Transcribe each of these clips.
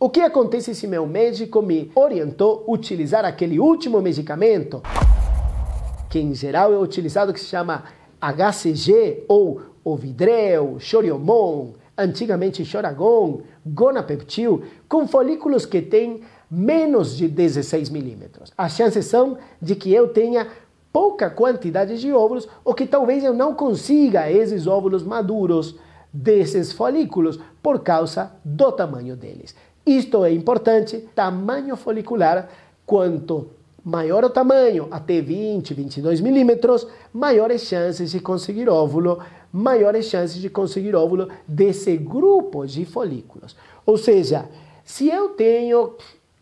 O que acontece se meu médico me orientou a utilizar aquele último medicamento, que em geral é utilizado que se chama HCG ou Ovidrel, Choriomon, antigamente Choragon, Gonapeptil, com folículos que têm menos de 16 milímetros. As chances são de que eu tenha pouca quantidade de óvulos ou que talvez eu não consiga esses óvulos maduros desses folículos por causa do tamanho deles. Isto é importante, tamanho folicular, quanto maior o tamanho, até 20, 22 milímetros, maiores chances de conseguir óvulo, maiores chances de conseguir óvulo desse grupo de folículos. Ou seja, se eu tenho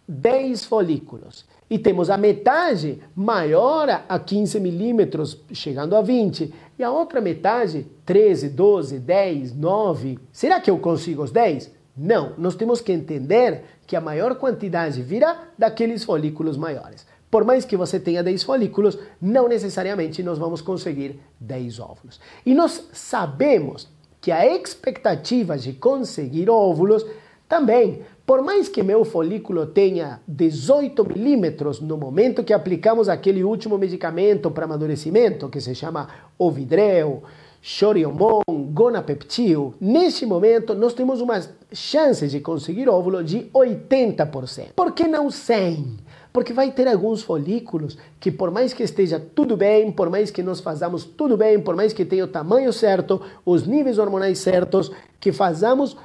10 folículos e temos a metade maior a 15 milímetros, chegando a 20, e a outra metade 13, 12, 10, 9, será que eu consigo os 10? Não, nós temos que entender que a maior quantidade virá daqueles folículos maiores. Por mais que você tenha 10 folículos, não necessariamente nós vamos conseguir 10 óvulos. E nós sabemos que a expectativa de conseguir óvulos também, por mais que meu folículo tenha 18 milímetros no momento que aplicamos aquele último medicamento para amadurecimento, que se chama Ovidrel, choriomon, gonapeptil, nesse momento nós temos uma chance de conseguir óvulo de 80%. Por que não 100%? Porque vai ter alguns folículos que por mais que esteja tudo bem, por mais que nós façamos tudo bem, por mais que tenha o tamanho certo, os níveis hormonais certos, que façamos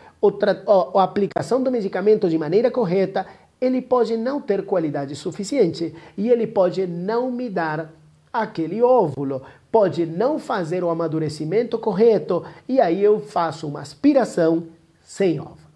a aplicação do medicamento de maneira correta, ele pode não ter qualidade suficiente e ele pode não me dar aquele óvulo. Pode não fazer o amadurecimento correto e aí eu faço uma aspiração sem óvulo.